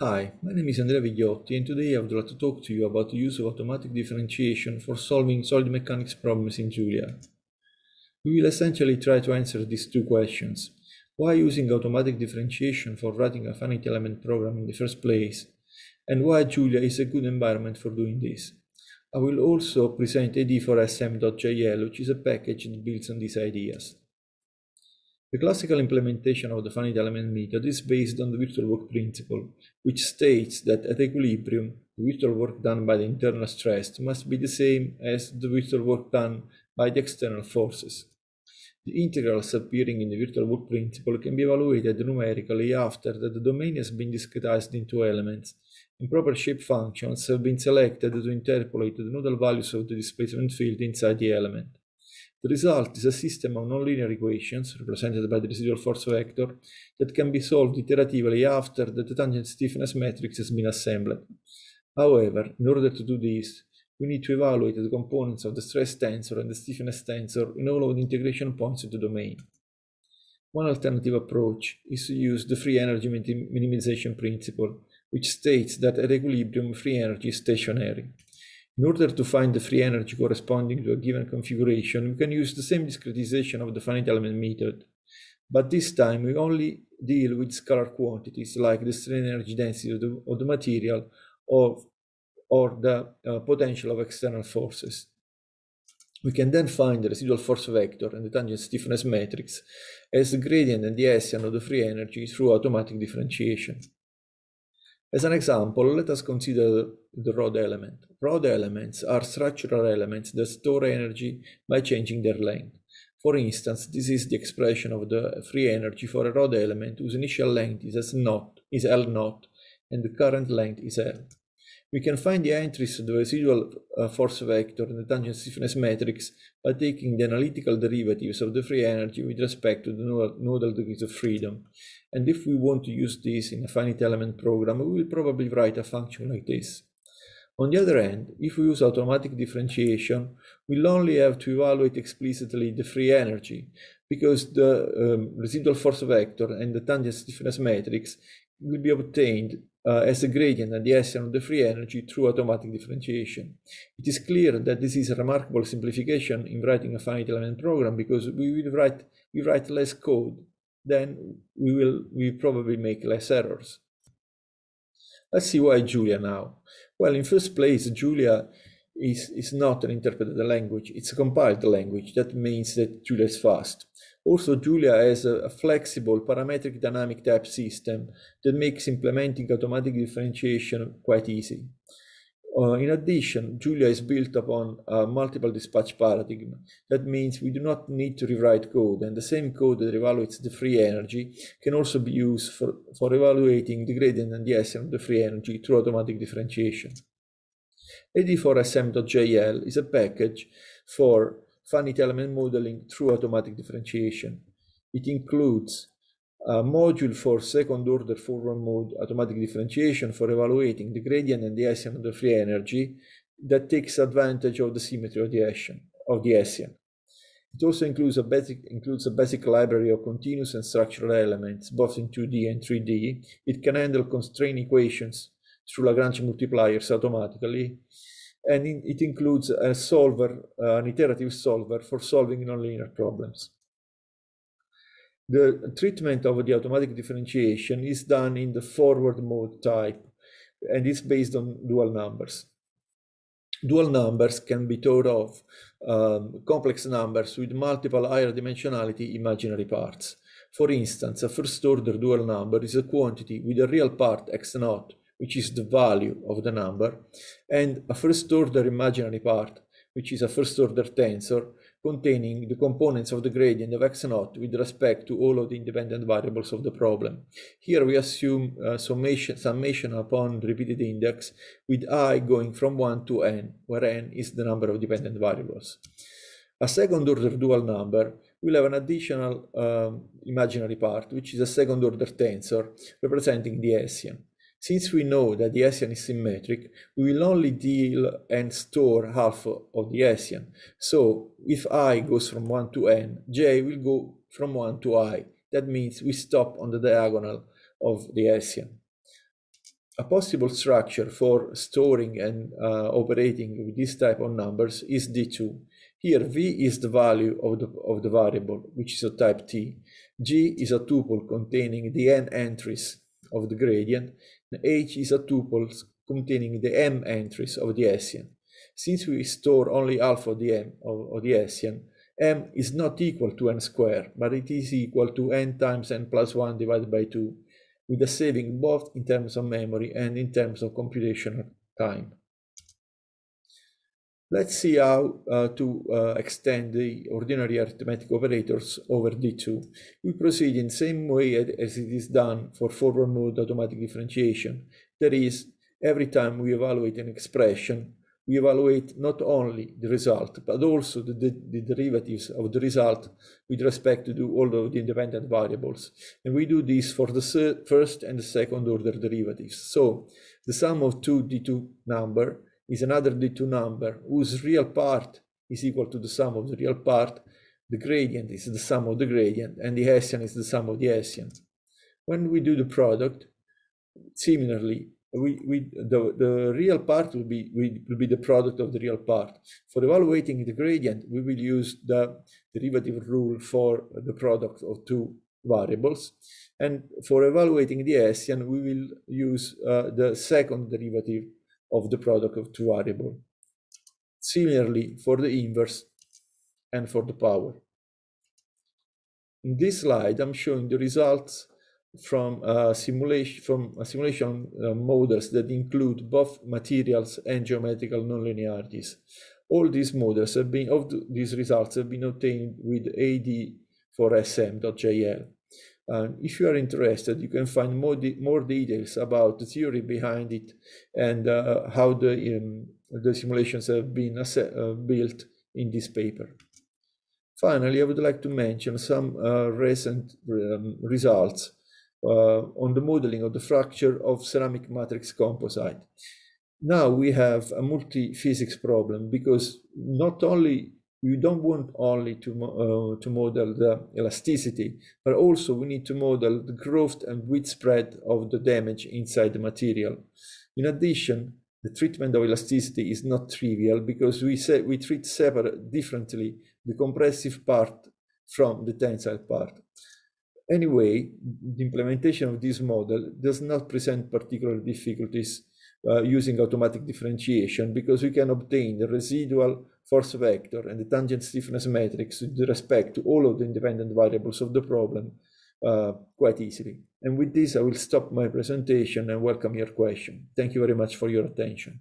Hi, my name is Andrea Vigliotti and today I would like to talk to you about the use of automatic differentiation for solving solid mechanics problems in Julia. We will essentially try to answer these two questions. Why using automatic differentiation for writing a finite element program in the first place? And why Julia is a good environment for doing this? I will also present AD for sm.jl, which is a package that builds on these ideas. The classical implementation of the finite element method is based on the virtual work principle, which states that at equilibrium, the virtual work done by the internal stress must be the same as the virtual work done by the external forces. The integrals appearing in the virtual work principle can be evaluated numerically after the domain has been discretized into elements Improper shape functions have been selected to interpolate the nodal values of the displacement field inside the element. The result is a system of nonlinear equations, represented by the residual force vector, that can be solved iteratively after the tangent stiffness matrix has been assembled. However, in order to do this, we need to evaluate the components of the stress tensor and the stiffness tensor in all of the integration points of the domain. One alternative approach is to use the free energy minimization principle, which states that at equilibrium free energy is stationary. In order to find the free energy corresponding to a given configuration, we can use the same discretization of the finite element method. But this time we only deal with scalar quantities like the strain energy density of the, of the material or, or the uh, potential of external forces. We can then find the residual force vector and the tangent stiffness matrix as the gradient and the Hessian of the free energy through automatic differentiation. As an example, let us consider the rod element. Rod elements are structural elements that store energy by changing their length. For instance, this is the expression of the free energy for a rod element whose initial length is S is L 0 and the current length is L. We can find the entries of the residual uh, force vector and the tangent stiffness matrix by taking the analytical derivatives of the free energy with respect to the nodal degrees of freedom. And if we want to use this in a finite element program, we will probably write a function like this. On the other hand, if we use automatic differentiation, we'll only have to evaluate explicitly the free energy, because the um, residual force vector and the tangent stiffness matrix will be obtained uh, as a gradient and the action of the free energy through automatic differentiation. It is clear that this is a remarkable simplification in writing a finite element program because we will write we write less code, then we will we probably make less errors. Let's see why Julia now. Well, in first place, Julia is, is not an interpreted language, it's a compiled language. That means that Julia is fast. Also, Julia has a, a flexible parametric dynamic type system that makes implementing automatic differentiation quite easy. Uh, in addition, Julia is built upon a multiple dispatch paradigm. That means we do not need to rewrite code, and the same code that evaluates the free energy can also be used for, for evaluating the gradient and the SN of the free energy through automatic differentiation. AD4SM.jl is a package for finite element modeling through automatic differentiation. It includes a module for second order forward mode automatic differentiation for evaluating the gradient and the Hessian of the free energy that takes advantage of the symmetry of the Hessian. Of the Hessian. It also includes a basic includes a basic library of continuous and structural elements, both in 2D and 3D. It can handle constraint equations through Lagrange multipliers automatically and it includes a solver, uh, an iterative solver for solving nonlinear problems. The treatment of the automatic differentiation is done in the forward mode type, and it's based on dual numbers. Dual numbers can be thought of um, complex numbers with multiple higher dimensionality imaginary parts. For instance, a first order dual number is a quantity with a real part x naught which is the value of the number, and a first order imaginary part, which is a first order tensor containing the components of the gradient of x naught with respect to all of the independent variables of the problem. Here we assume uh, summation, summation upon repeated index with i going from 1 to n, where n is the number of dependent variables. A second order dual number will have an additional um, imaginary part, which is a second order tensor representing the SEM. Since we know that the Hessian is symmetric, we will only deal and store half of the Hessian. So if i goes from 1 to n, j will go from 1 to i. That means we stop on the diagonal of the Hessian. A possible structure for storing and uh, operating with this type of numbers is D2. Here V is the value of the, of the variable, which is a type T. G is a tuple containing the n entries of the gradient, H is a tuple containing the m entries of the Hessian. Since we store only half of the m of, of the Hessian, m is not equal to n squared, but it is equal to n times n plus 1 divided by 2, with a saving both in terms of memory and in terms of computational time. Let's see how uh, to uh, extend the ordinary arithmetic operators over D2. We proceed in same way as it is done for forward mode automatic differentiation. That is, every time we evaluate an expression, we evaluate not only the result, but also the, the, the derivatives of the result with respect to all of the independent variables. And we do this for the first and the second order derivatives. So the sum of two D2 number is another D2 number whose real part is equal to the sum of the real part. The gradient is the sum of the gradient and the Hessian is the sum of the Hessian. When we do the product, similarly, we, we, the, the real part will be, will be the product of the real part. For evaluating the gradient, we will use the derivative rule for the product of two variables. And for evaluating the Hessian, we will use uh, the second derivative of the product of two variables. Similarly, for the inverse and for the power. In this slide, I'm showing the results from a uh, simulation from a uh, simulation uh, models that include both materials and geometrical nonlinearities. All these models have been of these results have been obtained with AD for SM.jl. Um, if you are interested, you can find more, de more details about the theory behind it and uh, how the, um, the simulations have been uh, built in this paper. Finally, I would like to mention some uh, recent um, results uh, on the modeling of the fracture of ceramic matrix composite. Now we have a multi-physics problem because not only you don't want only to, uh, to model the elasticity, but also we need to model the growth and width spread of the damage inside the material. In addition, the treatment of elasticity is not trivial because we say we treat separate differently the compressive part from the tensile part. Anyway, the implementation of this model does not present particular difficulties uh, using automatic differentiation because we can obtain the residual force vector and the tangent stiffness matrix with respect to all of the independent variables of the problem uh, quite easily. And with this, I will stop my presentation and welcome your question. Thank you very much for your attention.